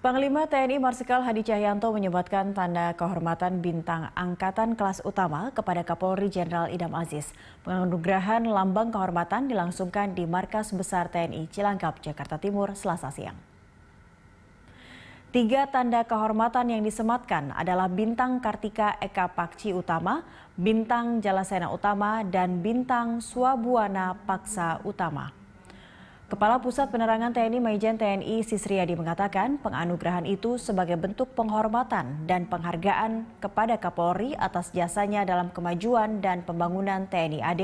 Panglima TNI Marsikal Hadi Cahyanto menyebutkan tanda kehormatan bintang angkatan kelas utama kepada Kapolri Jenderal Idam Aziz. Penganugerahan lambang kehormatan dilangsungkan di Markas Besar TNI Cilangkap, Jakarta Timur, Selasa siang. Tiga tanda kehormatan yang disematkan adalah bintang Kartika Eka Pakci Utama, bintang Jalasena Utama, dan bintang Swabuana Paksa Utama. Kepala Pusat Penerangan TNI Mayjen TNI Sisriadi mengatakan penganugerahan itu sebagai bentuk penghormatan dan penghargaan kepada Kapolri atas jasanya dalam kemajuan dan pembangunan TNI AD,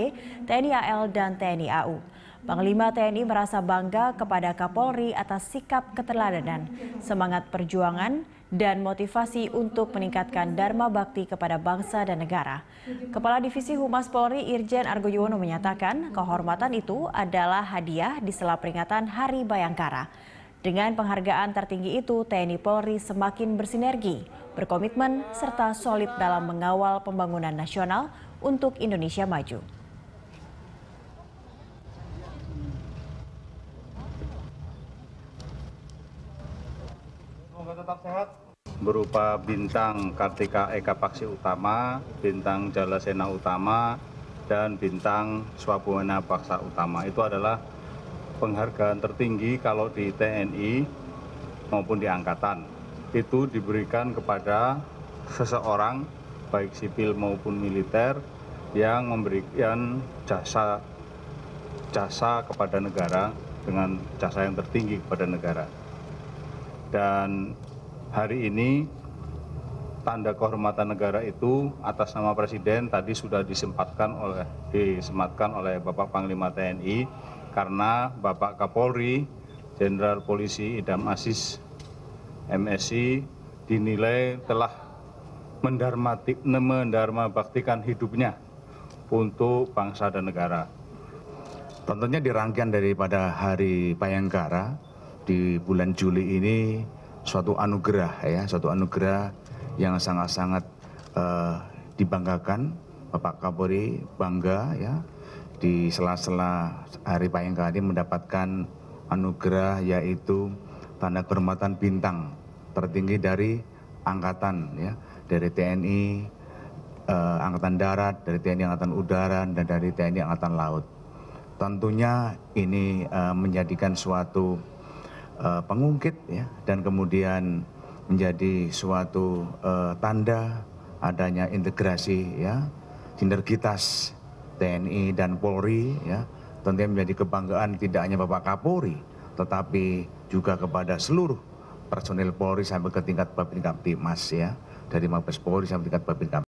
TNI AL, dan TNI AU. Panglima TNI merasa bangga kepada Kapolri atas sikap keteladanan, semangat perjuangan, dan motivasi untuk meningkatkan dharma bakti kepada bangsa dan negara. Kepala Divisi Humas Polri Irjen Argo Yuwono menyatakan kehormatan itu adalah hadiah di sela peringatan Hari Bayangkara. Dengan penghargaan tertinggi itu, TNI Polri semakin bersinergi, berkomitmen, serta solid dalam mengawal pembangunan nasional untuk Indonesia maju. semoga tetap sehat berupa bintang Kartika Eka Paksi Utama, bintang Jalasena Utama, dan bintang Swabuana Paksa Utama. Itu adalah penghargaan tertinggi kalau di TNI maupun di angkatan. Itu diberikan kepada seseorang baik sipil maupun militer yang memberikan jasa jasa kepada negara dengan jasa yang tertinggi kepada negara dan hari ini tanda kehormatan negara itu atas nama Presiden tadi sudah disempatkan oleh disematkan oleh Bapak Panglima TNI karena Bapak Kapolri Jenderal Polisi Idam Asis MSI dinilai telah mendarmati, mendarma baktikan hidupnya untuk bangsa dan negara. Tentunya di rangkaian daripada Hari Bayangkara, di bulan Juli ini suatu anugerah ya, suatu anugerah yang sangat-sangat uh, dibanggakan. Bapak Kapolri bangga ya di sela-sela hari Bayangkara ini mendapatkan anugerah yaitu tanda kehormatan bintang tertinggi dari angkatan ya, dari TNI eh, angkatan darat, dari TNI angkatan udara dan dari TNI angkatan laut. Tentunya ini eh, menjadikan suatu Eh, pengungkit ya dan kemudian menjadi suatu eh, tanda adanya integrasi ya sinergitas TNI dan Polri ya tentunya menjadi kebanggaan tidak hanya Bapak Kapolri tetapi juga kepada seluruh personil Polri sampai ke tingkat Babin Kamtipmas ya dari Mabes Polri sampai tingkat Babin Kamtipmas.